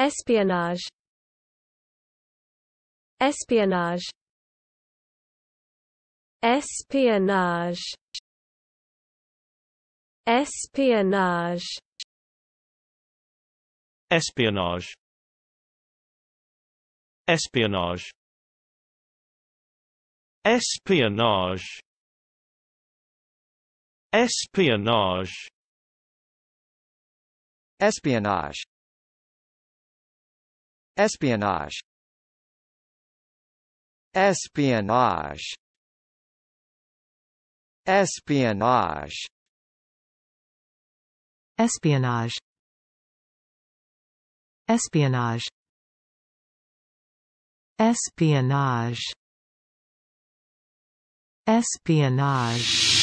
Espionage Espionage Espionage Espionage Espionage Espionage Espionage Espionage Espionage Espionage Espionage Espionage Espionage Espionage Espionage Espionage